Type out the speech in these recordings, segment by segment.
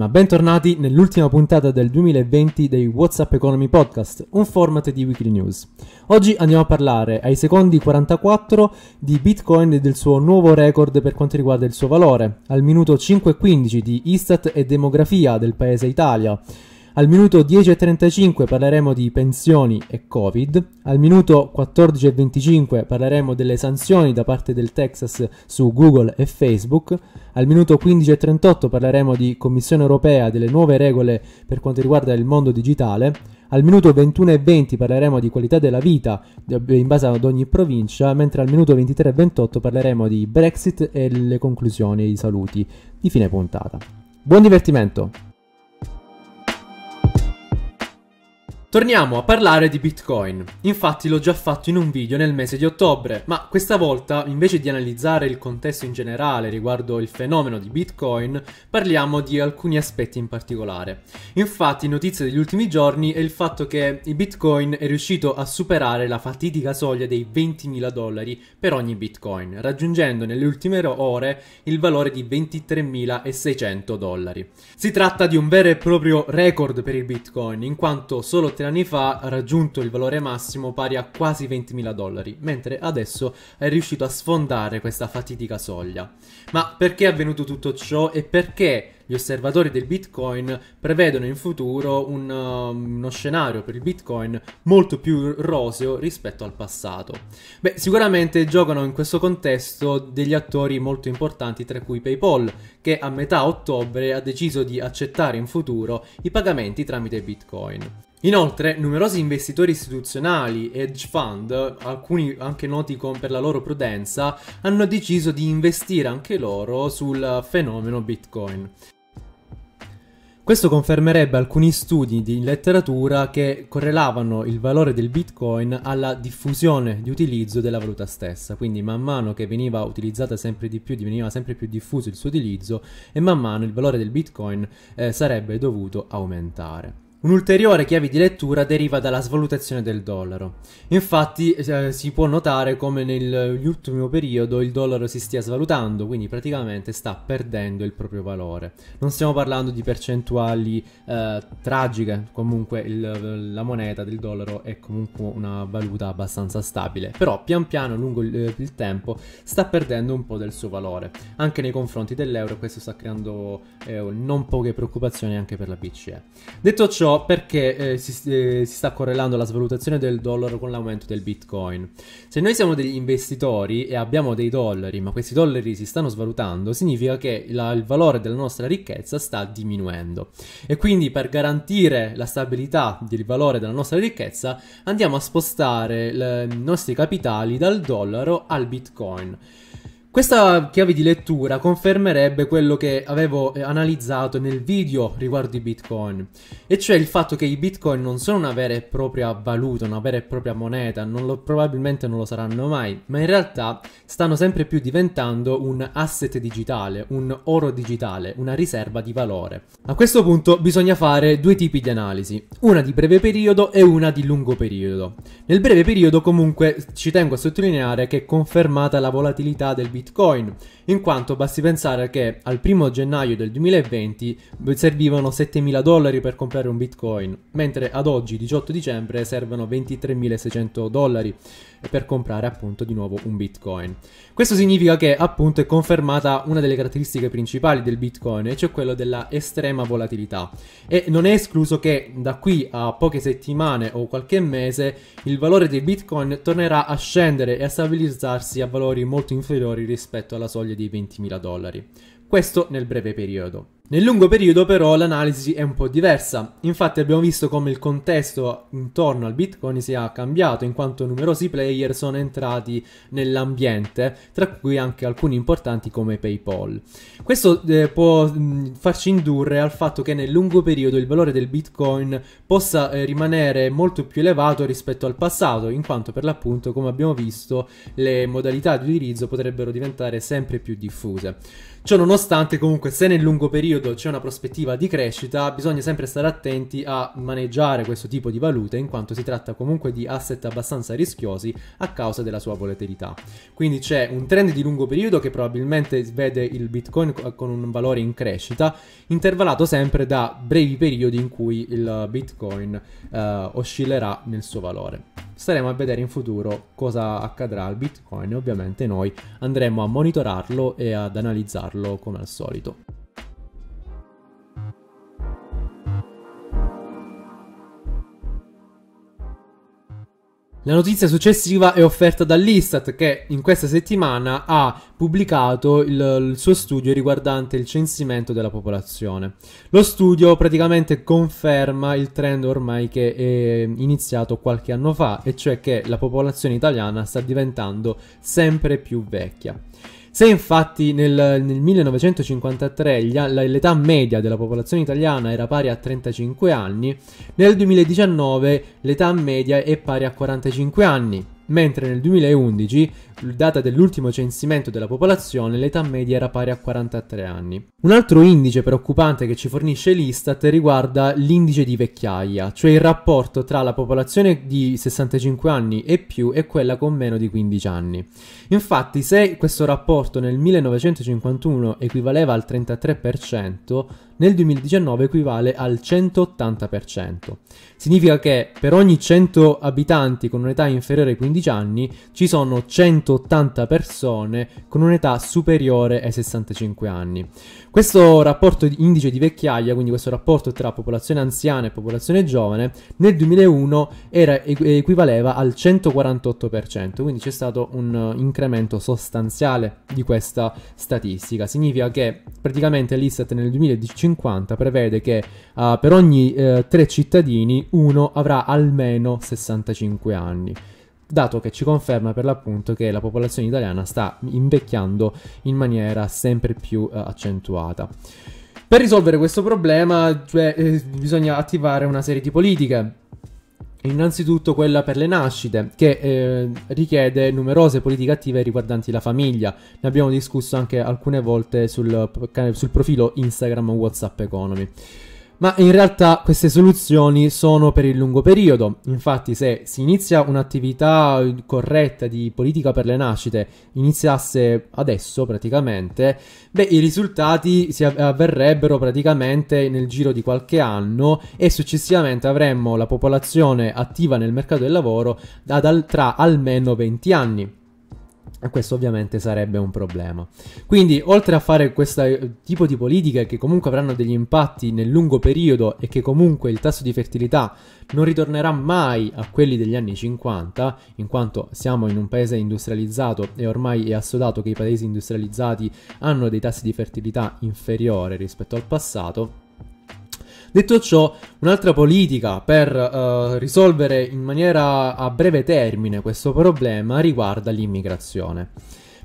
Ma bentornati nell'ultima puntata del 2020 dei WhatsApp Economy Podcast, un format di Weekly News. Oggi andiamo a parlare ai secondi 44 di Bitcoin e del suo nuovo record per quanto riguarda il suo valore, al minuto 5.15 di Istat e demografia del paese Italia, al minuto 10.35 parleremo di pensioni e Covid, al minuto 14.25 parleremo delle sanzioni da parte del Texas su Google e Facebook, al minuto 15.38 parleremo di Commissione europea, delle nuove regole per quanto riguarda il mondo digitale, al minuto 21.20 parleremo di qualità della vita in base ad ogni provincia, mentre al minuto 23.28 parleremo di Brexit e le conclusioni e i saluti di fine puntata. Buon divertimento! Torniamo a parlare di Bitcoin. Infatti l'ho già fatto in un video nel mese di ottobre, ma questa volta invece di analizzare il contesto in generale riguardo il fenomeno di Bitcoin, parliamo di alcuni aspetti in particolare. Infatti notizia degli ultimi giorni è il fatto che il Bitcoin è riuscito a superare la fatidica soglia dei 20.000 dollari per ogni Bitcoin, raggiungendo nelle ultime ore il valore di 23.600 dollari. Si tratta di un vero e proprio record per il Bitcoin, in quanto solo 7 anni fa ha raggiunto il valore massimo pari a quasi 20.000 dollari, mentre adesso è riuscito a sfondare questa fatidica soglia. Ma perché è avvenuto tutto ciò e perché gli osservatori del Bitcoin prevedono in futuro un, uh, uno scenario per il Bitcoin molto più roseo rispetto al passato. Beh, sicuramente giocano in questo contesto degli attori molto importanti, tra cui PayPal, che a metà ottobre ha deciso di accettare in futuro i pagamenti tramite Bitcoin. Inoltre, numerosi investitori istituzionali e hedge fund, alcuni anche noti per la loro prudenza, hanno deciso di investire anche loro sul fenomeno Bitcoin. Questo confermerebbe alcuni studi di letteratura che correlavano il valore del Bitcoin alla diffusione di utilizzo della valuta stessa, quindi man mano che veniva utilizzata sempre di più, diveniva sempre più diffuso il suo utilizzo e man mano il valore del Bitcoin eh, sarebbe dovuto aumentare. Un'ulteriore chiave di lettura deriva dalla svalutazione del dollaro. Infatti eh, si può notare come nell'ultimo periodo il dollaro si stia svalutando, quindi praticamente sta perdendo il proprio valore. Non stiamo parlando di percentuali eh, tragiche, comunque il, la moneta del dollaro è comunque una valuta abbastanza stabile, però pian piano lungo il, eh, il tempo sta perdendo un po' del suo valore. Anche nei confronti dell'euro questo sta creando eh, non poche preoccupazioni anche per la BCE. Detto ciò, ciò perché eh, si, eh, si, sta correlando la svalutazione del dollaro con l'aumento del bitcoin. Se noi siamo degli investitori e abbiamo dei dollari, ma questi dollari si stanno svalutando, significa che la, il valore della nostra ricchezza sta diminuendo. E quindi per garantire la stabilità del valore della nostra ricchezza andiamo a spostare le, i nostri capitali dal dollaro al bitcoin. Questa chiave di lettura confermerebbe quello che avevo eh, analizzato nel video riguardo i bitcoin, e cioè il fatto che i bitcoin non sono una vera e propria valuta, una vera e propria moneta, non lo, probabilmente non lo saranno mai, ma in realtà stanno sempre più diventando un asset digitale, un oro digitale, una riserva di valore. A questo punto bisogna fare due tipi di analisi, una di breve periodo e una di lungo periodo. Nel breve periodo comunque ci tengo a sottolineare che è confermata la volatilità del bitcoin Bitcoin, in quanto basti pensare che al 1 gennaio del 2020 servivano 7.000 dollari per comprare un Bitcoin, mentre ad oggi, 18 dicembre, servono 23.600 dollari per comprare appunto di nuovo un Bitcoin. Questo significa che appunto è confermata una delle caratteristiche principali del Bitcoin, e cioè quella della estrema volatilità. E non è escluso che da qui a poche settimane o qualche mese il valore del Bitcoin tornerà a scendere e a stabilizzarsi a valori molto inferiori rispetto alla soglia dei 20.000 dollari. Questo nel breve periodo. Nel lungo periodo però l'analisi è un po' diversa, infatti abbiamo visto come il contesto intorno al Bitcoin sia cambiato in quanto numerosi player sono entrati nell'ambiente, tra cui anche alcuni importanti come PayPal. Questo eh, può mh, farci indurre al fatto che nel lungo periodo il valore del Bitcoin possa eh, rimanere molto più elevato rispetto al passato, in quanto per l'appunto come abbiamo visto le modalità di utilizzo potrebbero diventare sempre più diffuse. Ciò nonostante, comunque, se nel lungo periodo c'è una prospettiva di crescita, bisogna sempre stare attenti a maneggiare questo tipo di valute, in quanto si tratta comunque di asset abbastanza rischiosi a causa della sua volatilità. Quindi c'è un trend di lungo periodo che probabilmente vede il Bitcoin con un valore in crescita, intervallato sempre da brevi periodi in cui il Bitcoin eh, oscillerà nel suo valore. Staremo a vedere in futuro cosa accadrà al Bitcoin e ovviamente noi andremo a monitorarlo e ad analizzarlo farlo come al solito. La notizia successiva è offerta dall'Istat che in questa settimana ha pubblicato il, il, suo studio riguardante il censimento della popolazione. Lo studio praticamente conferma il trend ormai che è iniziato qualche anno fa, e cioè che la popolazione italiana sta diventando sempre più vecchia. Se infatti nel, nel 1953 gli, l'età media della popolazione italiana era pari a 35 anni, nel 2019 l'età media è pari a 45 anni, mentre nel 2011 data dell'ultimo censimento della popolazione, l'età media era pari a 43 anni. Un altro indice preoccupante che ci fornisce l'Istat riguarda l'indice di vecchiaia, cioè il rapporto tra la popolazione di 65 anni e più e quella con meno di 15 anni. Infatti, se questo rapporto nel 1951 equivaleva al 33%, nel 2019 equivale al 180%. Significa che per ogni 100 abitanti con un'età inferiore ai 15 anni ci sono 100 180 persone con un'età superiore ai 65 anni. Questo rapporto di indice di vecchiaia, quindi questo rapporto tra popolazione anziana e popolazione giovane, nel 2001 era, equivaleva al 148%, quindi c'è stato un incremento sostanziale di questa statistica. Significa che praticamente l'ISAT nel 2050 prevede che uh, per ogni uh, tre cittadini uno avrà almeno 65 anni dato che ci conferma per l'appunto che la popolazione italiana sta invecchiando in maniera sempre più eh, accentuata. Per risolvere questo problema cioè, eh, bisogna attivare una serie di politiche. Innanzitutto quella per le nascite, che eh, richiede numerose politiche attive riguardanti la famiglia. Ne abbiamo discusso anche alcune volte sul, sul profilo Instagram WhatsApp Economy. Ma in realtà queste soluzioni sono per il lungo periodo, infatti se si inizia un'attività corretta di politica per le nascite, iniziasse adesso praticamente, beh i risultati si avverrebbero praticamente nel giro di qualche anno e successivamente avremmo la popolazione attiva nel mercato del lavoro da, da, tra almeno 20 anni. E questo ovviamente sarebbe un problema. Quindi, oltre a fare questo eh, tipo di politiche che comunque avranno degli impatti nel lungo periodo e che comunque il tasso di fertilità non ritornerà mai a quelli degli anni 50, in quanto siamo in un paese industrializzato e ormai è assodato che i paesi industrializzati hanno dei tassi di fertilità inferiori rispetto al passato, Detto ciò, un'altra politica per uh, risolvere in maniera a breve termine questo problema riguarda l'immigrazione.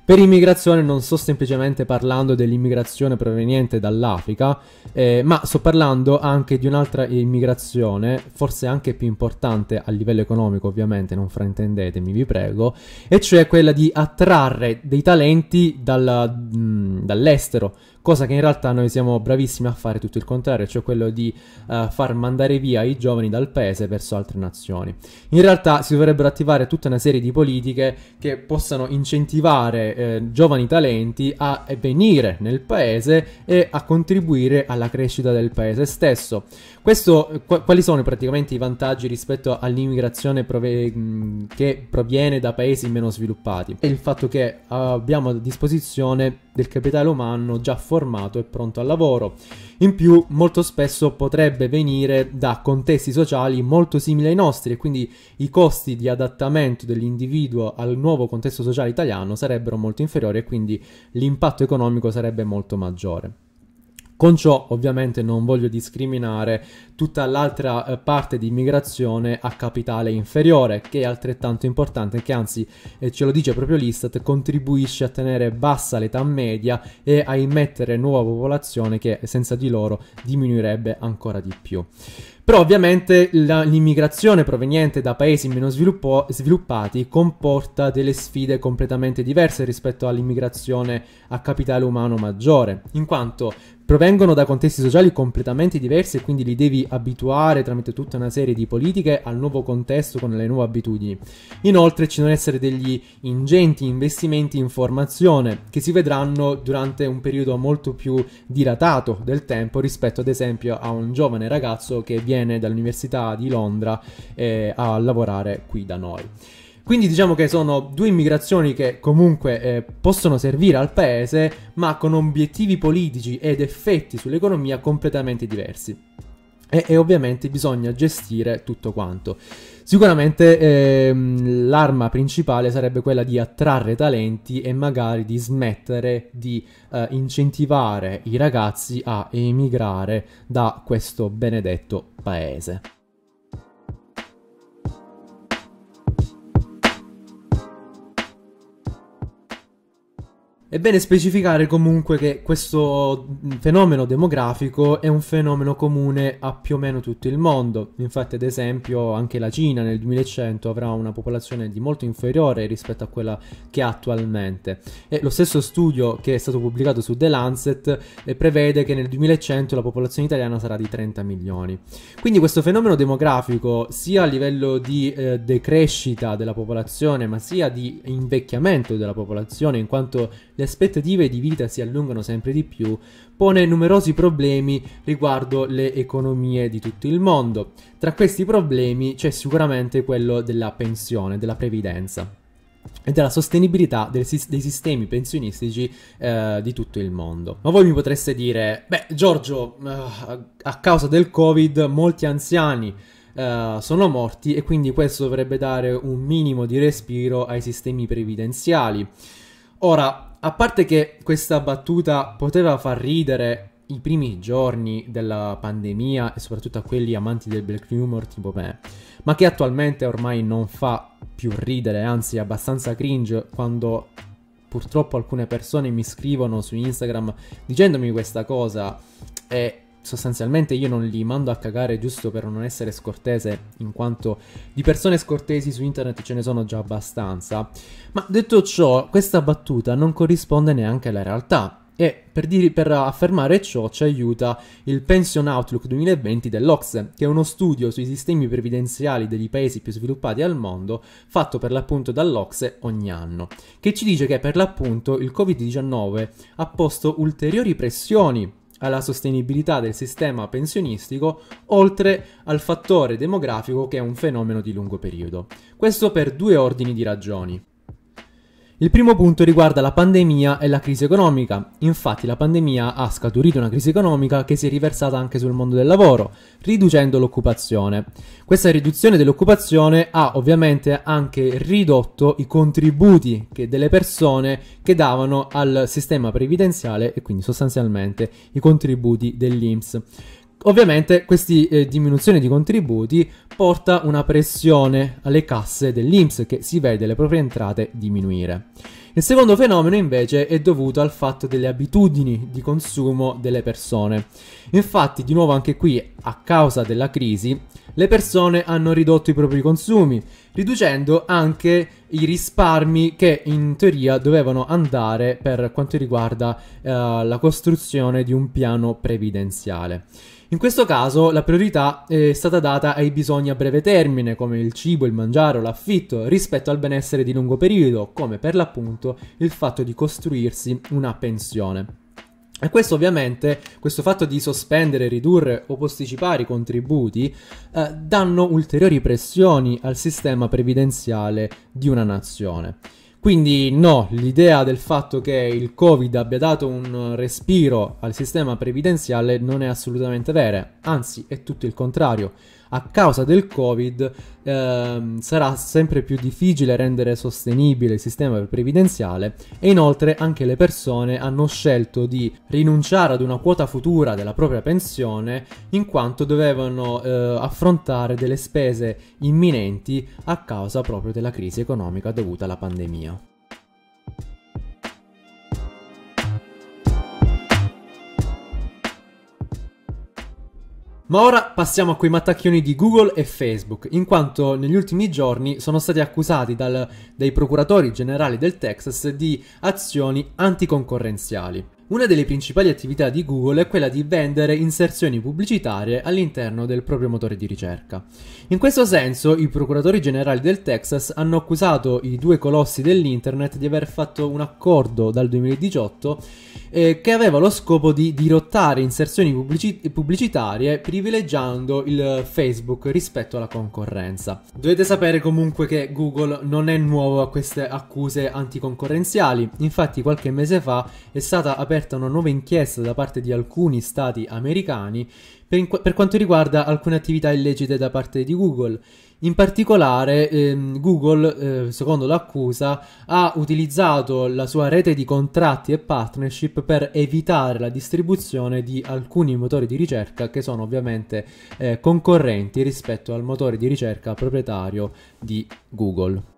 Per immigrazione non sto semplicemente parlando dell'immigrazione proveniente dall'Africa, eh, ma sto parlando anche di un'altra immigrazione, forse anche più importante a livello economico ovviamente, non fraintendetemi vi prego, e cioè quella di attrarre dei talenti dalla, mh, dall'estero, cosa che in realtà noi siamo bravissimi a fare tutto il contrario, cioè quello di uh, far mandare via i giovani dal paese verso altre nazioni. In realtà si dovrebbero attivare tutta una serie di politiche che possano incentivare eh, giovani talenti a venire nel paese e a contribuire alla crescita del paese stesso. Questo, qu- quali sono praticamente i vantaggi rispetto all'immigrazione prove- che proviene da paesi meno sviluppati? È il fatto che ah, abbiamo a disposizione del capitale umano già formato e pronto al lavoro. In più, molto spesso potrebbe venire da contesti sociali molto simili ai nostri e quindi i costi di adattamento dell'individuo al nuovo contesto sociale italiano sarebbero molto inferiori e quindi l'impatto economico sarebbe molto maggiore. Con ciò ovviamente non voglio discriminare tutta l'altra eh, parte di immigrazione a capitale inferiore, che è altrettanto importante, che anzi eh, ce lo dice proprio l'Istat, contribuisce a tenere bassa l'età media e a immettere nuova popolazione che senza di loro diminuirebbe ancora di più. Però ovviamente la, l'immigrazione proveniente da paesi meno sviluppo, sviluppati comporta delle sfide completamente diverse rispetto all'immigrazione a capitale umano maggiore, in quanto provengono da contesti sociali completamente diversi e quindi li devi abituare tramite tutta una serie di politiche al nuovo contesto con le nuove abitudini. Inoltre ci devono essere degli ingenti investimenti in formazione che si vedranno durante un periodo molto più dilatato del tempo rispetto ad esempio a un giovane ragazzo che viene dall'Università di Londra eh, a lavorare qui da noi. Quindi diciamo che sono due immigrazioni che comunque eh, possono servire al paese, ma con obiettivi politici ed effetti sull'economia completamente diversi e, e ovviamente bisogna gestire tutto quanto. Sicuramente ehm, l'arma principale sarebbe quella di attrarre talenti e magari di smettere di eh, incentivare i ragazzi a emigrare da questo benedetto paese. È bene specificare comunque che questo fenomeno demografico è un fenomeno comune a più o meno tutto il mondo. Infatti, ad esempio, anche la Cina nel 2100 avrà una popolazione di molto inferiore rispetto a quella che ha attualmente. E lo stesso studio che è stato pubblicato su The Lancet eh, prevede che nel 2100 la popolazione italiana sarà di 30 milioni. Quindi questo fenomeno demografico, sia a livello di eh, decrescita della popolazione, ma sia di invecchiamento della popolazione, in quanto le le aspettative di vita si allungano sempre di più, pone numerosi problemi riguardo le economie di tutto il mondo. Tra questi problemi c'è sicuramente quello della pensione, della previdenza e della sostenibilità del, dei sistemi pensionistici eh, di tutto il mondo. Ma voi mi potreste dire, beh Giorgio, eh, a causa del Covid molti anziani eh, sono morti e quindi questo dovrebbe dare un minimo di respiro ai sistemi previdenziali. Ora, a parte che questa battuta poteva far ridere i primi giorni della pandemia e soprattutto a quelli amanti del black humor tipo me, ma che attualmente ormai non fa più ridere, anzi è abbastanza cringe quando purtroppo alcune persone mi scrivono su Instagram dicendomi questa cosa e sostanzialmente io non li mando a cagare giusto per non essere scortese, in quanto di persone scortesi su internet ce ne sono già abbastanza. Ma detto ciò, questa battuta non corrisponde neanche alla realtà. E per, dire, per, affermare ciò ci aiuta il Pension Outlook 2020 dell'Ocse, che è uno studio sui sistemi previdenziali degli paesi più sviluppati al mondo, fatto per l'appunto dall'Ocse ogni anno, che ci dice che per l'appunto il Covid-19 ha posto ulteriori pressioni alla sostenibilità del sistema pensionistico, oltre al fattore demografico che è un fenomeno di lungo periodo. Questo per due ordini di ragioni. Il primo punto riguarda la pandemia e la crisi economica. Infatti la pandemia ha scaturito una crisi economica che si è riversata anche sul mondo del lavoro, riducendo l'occupazione. Questa riduzione dell'occupazione ha ovviamente anche ridotto i contributi che delle persone che davano al sistema previdenziale e quindi sostanzialmente i contributi dell'INPS. Ovviamente questa eh, diminuzione di contributi porta una pressione alle casse dell'Inps che si vede le proprie entrate diminuire. Il secondo fenomeno invece è dovuto al fatto delle abitudini di consumo delle persone. Infatti, di nuovo anche qui, a causa della crisi, le persone hanno ridotto i propri consumi, riducendo anche i risparmi che in teoria dovevano andare per quanto riguarda eh, la costruzione di un piano previdenziale. In questo caso la priorità è stata data ai bisogni a breve termine, come il cibo, il mangiare o l'affitto, rispetto al benessere di lungo periodo, come per l'appunto il fatto di costruirsi una pensione. E questo ovviamente, questo fatto di sospendere, ridurre o posticipare i contributi eh, danno ulteriori pressioni al sistema previdenziale di una nazione. Quindi no, l'idea del fatto che il Covid abbia dato un respiro al sistema previdenziale non è assolutamente vera, anzi è tutto il contrario a causa del Covid ehm, sarà sempre più difficile rendere sostenibile il sistema previdenziale e inoltre anche le persone hanno scelto di rinunciare ad una quota futura della propria pensione in quanto dovevano eh, affrontare delle spese imminenti a causa proprio della crisi economica dovuta alla pandemia. Ma ora passiamo a quei mattacchioni di Google e Facebook, in quanto negli ultimi giorni sono stati accusati dal, dai procuratori generali del Texas di azioni anticoncorrenziali. Una delle principali attività di Google è quella di vendere inserzioni pubblicitarie all'interno del proprio motore di ricerca. In questo senso, i procuratori generali del Texas hanno accusato i due colossi dell'internet di aver fatto un accordo dal 2018 eh, che aveva lo scopo di dirottare inserzioni pubblici- pubblicitarie privilegiando il Facebook rispetto alla concorrenza. Dovete sapere comunque che Google non è nuovo a queste accuse anticoncorrenziali, infatti qualche mese fa è stata aperta una nuova inchiesta da parte di alcuni stati americani per, in- per quanto riguarda alcune attività illecite da parte di Google. In particolare, ehm, Google, eh, secondo l'accusa, ha utilizzato la sua rete di contratti e partnership per evitare la distribuzione di alcuni motori di ricerca che sono ovviamente eh, concorrenti rispetto al motore di ricerca proprietario di Google.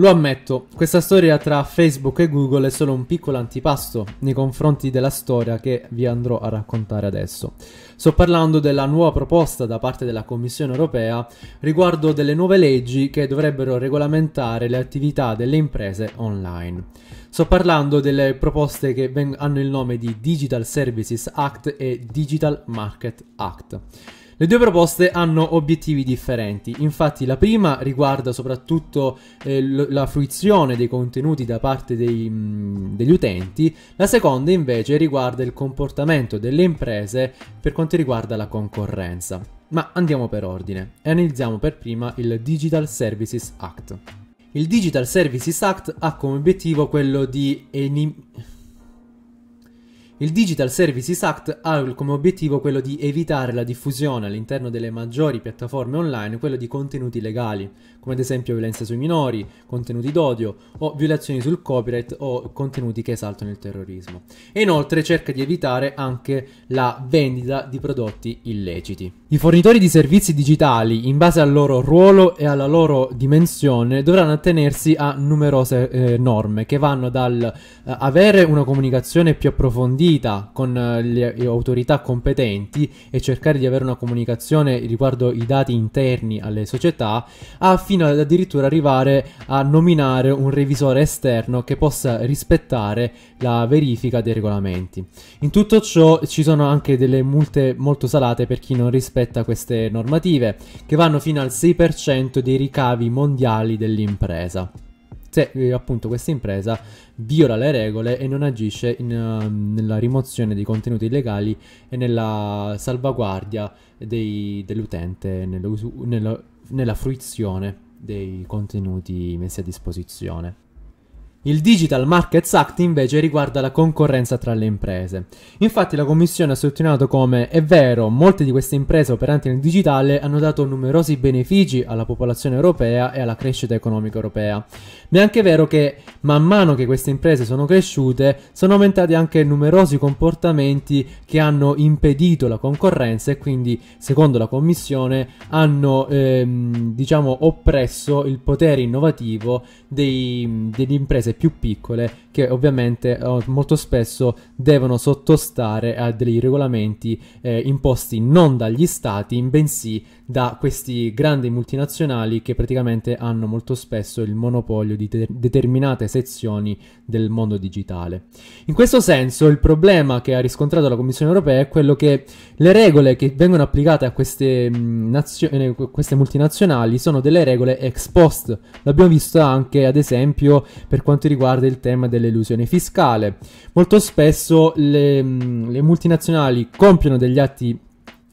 Lo ammetto, questa storia tra Facebook e Google è solo un piccolo antipasto nei confronti della storia che vi andrò a raccontare adesso. Sto parlando della nuova proposta da parte della Commissione europea riguardo delle nuove leggi che dovrebbero regolamentare le attività delle imprese online. Sto parlando delle proposte che hanno il nome di Digital Services Act e Digital Market Act. Le due proposte hanno obiettivi differenti, infatti la prima riguarda soprattutto eh, la fruizione dei contenuti da parte dei, mh, degli utenti, la seconda invece riguarda il comportamento delle imprese per quanto riguarda la concorrenza. Ma andiamo per ordine e analizziamo per prima il Digital Services Act. Il Digital Services Act ha come obiettivo quello di... Enim- il Digital Services Act ha come obiettivo quello di evitare la diffusione all'interno delle maggiori piattaforme online quello di contenuti legali, come ad esempio violenza sui minori, contenuti d'odio o violazioni sul copyright o contenuti che esaltano il terrorismo. E inoltre cerca di evitare anche la vendita di prodotti illeciti. I fornitori di servizi digitali, in base al loro ruolo e alla loro dimensione, dovranno attenersi a numerose eh, norme che vanno dal eh, avere una comunicazione più approfondita con eh, le autorità competenti e cercare di avere una comunicazione riguardo i dati interni alle società, a fino ad addirittura arrivare a nominare un revisore esterno che possa rispettare la verifica dei regolamenti. In tutto ciò ci sono anche delle multe molto salate per chi non rispetta rispetta queste normative, che vanno fino al 6% dei ricavi mondiali dell'impresa. Se eh, appunto questa impresa viola le regole e non agisce in, uh, nella rimozione dei contenuti illegali e nella salvaguardia dei, dell'utente nella, nella fruizione dei contenuti messi a disposizione. Il Digital Markets Act invece riguarda la concorrenza tra le imprese. Infatti la Commissione ha sottolineato come è vero, molte di queste imprese operanti nel digitale hanno dato numerosi benefici alla popolazione europea e alla crescita economica europea, ma è anche vero che man mano che queste imprese sono cresciute sono aumentati anche numerosi comportamenti che hanno impedito la concorrenza e quindi, secondo la Commissione, hanno ehm, diciamo oppresso il potere innovativo dei, delle imprese più piccole che ovviamente eh, molto spesso devono sottostare a dei regolamenti eh, imposti non dagli stati, bensì da questi grandi multinazionali che praticamente hanno molto spesso il monopolio di te- determinate sezioni del mondo digitale. In questo senso il problema che ha riscontrato la Commissione europea è quello che le regole che vengono applicate a queste, mm, nazio- eh, queste multinazionali sono delle regole ex post. L'abbiamo visto anche ad esempio per quanto riguarda il tema dell'elusione fiscale. Molto spesso le, mm, le multinazionali compiono degli atti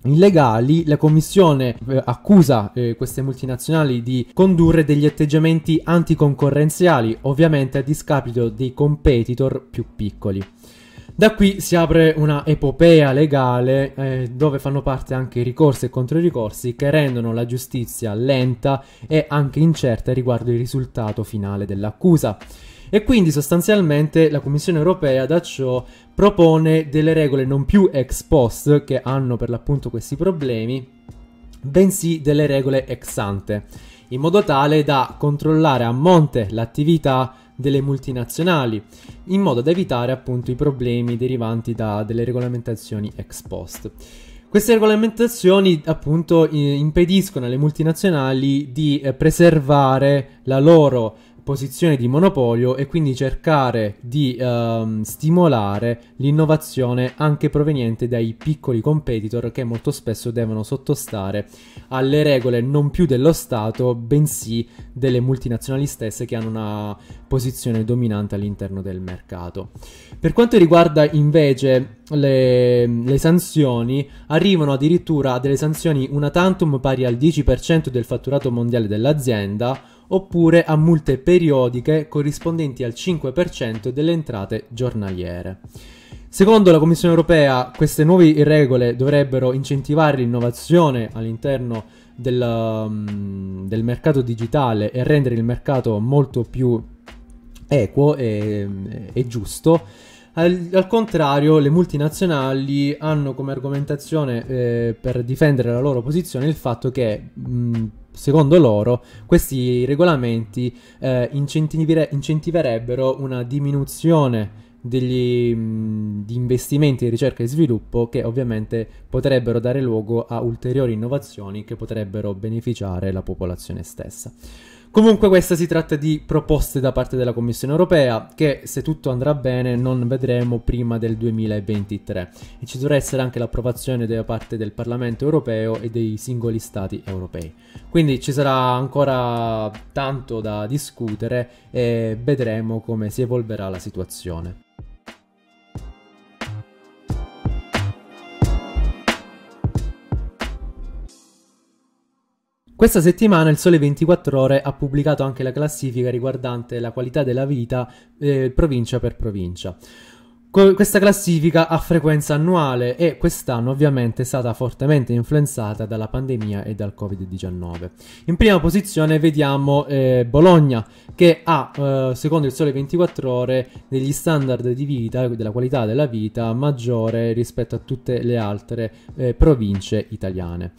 illegali, la Commissione eh, accusa eh, queste multinazionali di condurre degli atteggiamenti anticoncorrenziali, ovviamente a discapito dei competitor più piccoli. Da qui si apre una epopea legale eh, dove fanno parte anche ricorsi e controricorsi che rendono la giustizia lenta e anche incerta riguardo il risultato finale dell'accusa. E quindi sostanzialmente la Commissione europea da ciò propone delle regole non più ex post che hanno per l'appunto questi problemi, bensì delle regole ex ante, in modo tale da controllare a monte l'attività delle multinazionali, in modo da evitare appunto i problemi derivanti da delle regolamentazioni ex post. Queste regolamentazioni appunto impediscono alle multinazionali di eh, preservare la loro posizione di monopolio e quindi cercare di ehm, stimolare l'innovazione anche proveniente dai piccoli competitor che molto spesso devono sottostare alle regole non più dello Stato bensì delle multinazionali stesse che hanno una posizione dominante all'interno del mercato. Per quanto riguarda invece le, le sanzioni, arrivano addirittura a delle sanzioni una tantum pari al 10% del fatturato mondiale dell'azienda oppure a multe periodiche corrispondenti al 5% delle entrate giornaliere. Secondo la Commissione europea, queste nuove regole dovrebbero incentivare l'innovazione all'interno del, mm, del mercato digitale e rendere il mercato molto più equo e, e giusto. Al, al, contrario, le multinazionali hanno come argomentazione eh, per difendere la loro posizione il fatto che mh, mm, secondo loro questi regolamenti eh, incentivere- incentiverebbero una diminuzione degli mh, mm, investimenti in ricerca e sviluppo che ovviamente potrebbero dare luogo a ulteriori innovazioni che potrebbero beneficiare la popolazione stessa. Comunque questa si tratta di proposte da parte della Commissione europea che se tutto andrà bene non vedremo prima del 2023 e ci dovrà essere anche l'approvazione da parte del Parlamento europeo e dei singoli stati europei. Quindi ci sarà ancora tanto da discutere e vedremo come si evolverà la situazione. Questa settimana il Sole 24 Ore ha pubblicato anche la classifica riguardante la qualità della vita eh, provincia per provincia. Co- questa classifica ha frequenza annuale e quest'anno ovviamente è stata fortemente influenzata dalla pandemia e dal Covid-19. In prima posizione vediamo eh, Bologna che ha, eh, secondo il Sole 24 Ore, degli standard di vita, della qualità della vita maggiore rispetto a tutte le altre eh, province italiane.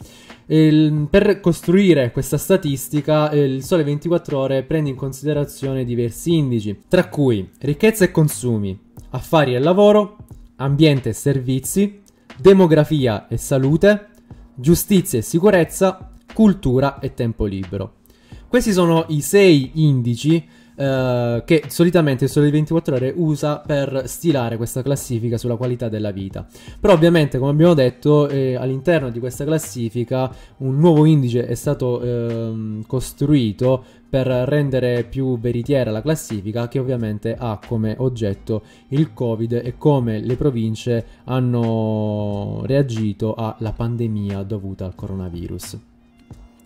Il, per costruire questa statistica, eh, il Sole 24 Ore prende in considerazione diversi indici, tra cui ricchezza e consumi, affari e lavoro, ambiente e servizi, demografia e salute, giustizia e sicurezza, cultura e tempo libero. Questi sono i sei indici eh, che solitamente il Sole 24 Ore usa per stilare questa classifica sulla qualità della vita. Però ovviamente, come abbiamo detto, eh, all'interno di questa classifica un nuovo indice è stato eh, costruito per rendere più veritiera la classifica che ovviamente ha come oggetto il Covid e come le province hanno reagito alla pandemia dovuta al coronavirus.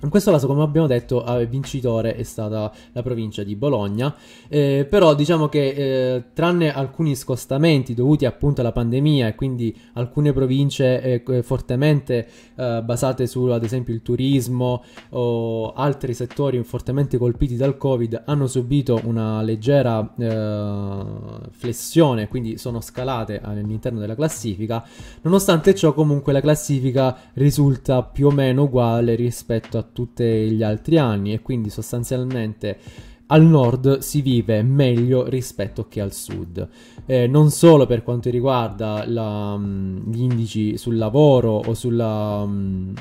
In questo caso, come abbiamo detto, eh, vincitore è stata la provincia di Bologna, eh, però diciamo che eh, tranne alcuni scostamenti dovuti appunto alla pandemia e quindi alcune province eh, fortemente eh, basate su ad esempio il turismo o altri settori fortemente colpiti dal Covid hanno subito una leggera eh, flessione, quindi sono scalate all'interno della classifica, nonostante ciò comunque la classifica risulta più o meno uguale rispetto a tutti gli altri anni e quindi sostanzialmente al nord si vive meglio rispetto che al sud, eh, non solo per quanto riguarda la, mm, gli indici sul lavoro o sulla mm,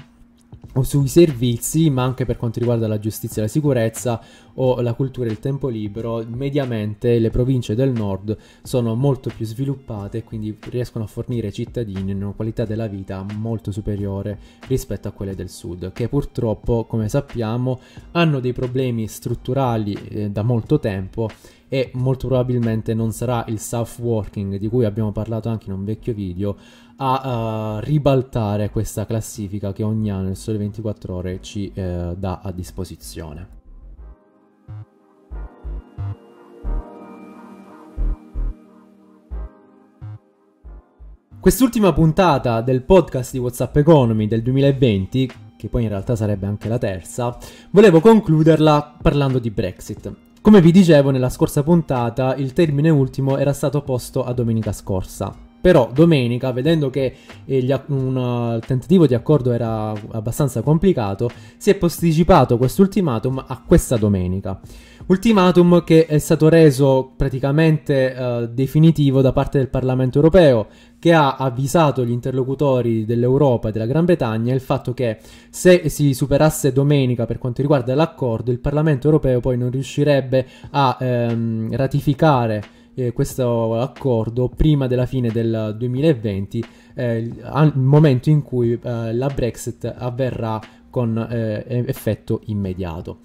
o sui servizi, ma anche per quanto riguarda la giustizia e la sicurezza o la cultura e il tempo libero, mediamente le province del nord sono molto più sviluppate e quindi riescono a fornire ai cittadini una qualità della vita molto superiore rispetto a quelle del sud, che purtroppo, come sappiamo, hanno dei problemi strutturali eh, da molto tempo e molto probabilmente non sarà il self working di cui abbiamo parlato anche in un vecchio video a uh, ribaltare questa classifica che ogni anno il Sole 24 Ore ci uh, dà a disposizione. Quest'ultima puntata del podcast di WhatsApp Economy del 2020, che poi in realtà sarebbe anche la terza, volevo concluderla parlando di Brexit. Come vi dicevo nella scorsa puntata, il termine ultimo era stato posto a domenica scorsa, però domenica, vedendo che eh, gli, un, uh, il tentativo di accordo era abbastanza complicato, si è posticipato questo ultimatum a questa domenica. Ultimatum che è stato reso praticamente uh, definitivo da parte del Parlamento europeo, che ha avvisato gli interlocutori dell'Europa e della Gran Bretagna il fatto che se si superasse domenica per quanto riguarda l'accordo, il Parlamento europeo poi non riuscirebbe a ehm, ratificare eh, questo accordo prima della fine del 2020, eh, il momento in cui eh, la Brexit avverrà con eh, effetto immediato.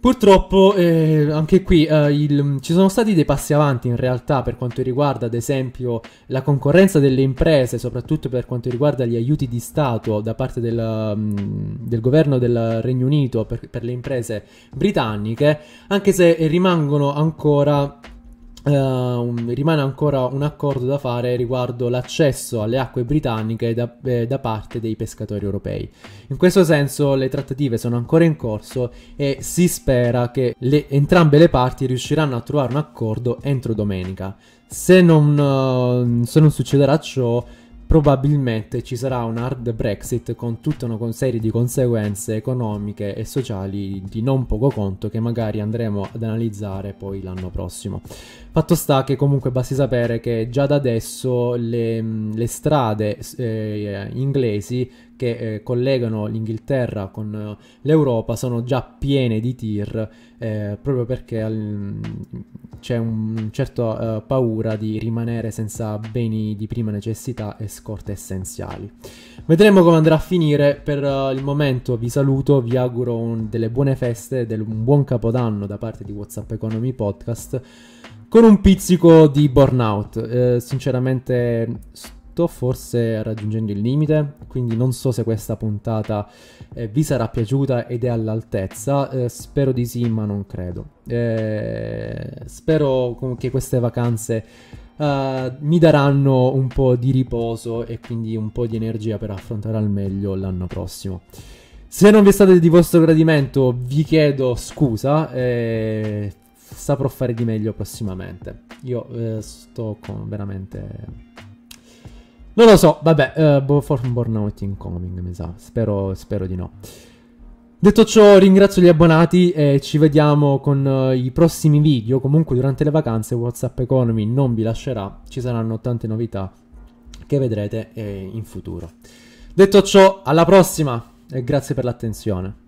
Purtroppo eh, anche qui eh, il, ci sono stati dei passi avanti in realtà per quanto riguarda ad esempio la concorrenza delle imprese, soprattutto per quanto riguarda gli aiuti di Stato da parte del, mm, del governo del Regno Unito per, per le imprese britanniche, anche se rimangono ancora Uh, rimane ancora un accordo da fare riguardo l'accesso alle acque britanniche da, eh, da, parte dei pescatori europei. In questo senso le trattative sono ancora in corso e si spera che le, entrambe le parti riusciranno a trovare un accordo entro domenica. Se non, uh, se non succederà ciò, probabilmente ci sarà un hard Brexit con tutta una serie di conseguenze economiche e sociali di non poco conto che magari andremo ad analizzare poi l'anno prossimo. Fatto sta che comunque basti sapere che già da adesso le, mm, le strade eh, eh, inglesi che eh, collegano l'Inghilterra con eh, l'Europa sono già piene di tir eh, proprio perché al, mm, c'è un certo eh, paura di rimanere senza beni di prima necessità e scorte essenziali. Vedremo come andrà a finire, per il momento vi saluto, vi auguro un, delle buone feste, del, un buon capodanno da parte di Whatsapp Economy Podcast con un pizzico di burnout. Eh, sinceramente sto forse raggiungendo il limite, quindi non so se questa puntata eh, vi sarà piaciuta ed è all'altezza. Eh, spero di sì, ma non credo. Eh, spero che queste vacanze Uh, mi daranno un po' di riposo e quindi un po' di energia per affrontare al meglio l'anno prossimo. Se non vi è stato di vostro gradimento, vi chiedo scusa. Eh, saprò fare di meglio prossimamente. Io eh, sto con veramente... Non lo so, vabbè, uh, eh, boh, for Burnout Incoming, mi sa. Spero, spero di no. Detto ciò, ringrazio gli abbonati e ci vediamo con uh, i prossimi video. Comunque durante le vacanze WhatsApp Economy non vi lascerà, ci saranno tante novità che vedrete eh, in futuro. Detto ciò, alla prossima e grazie per l'attenzione.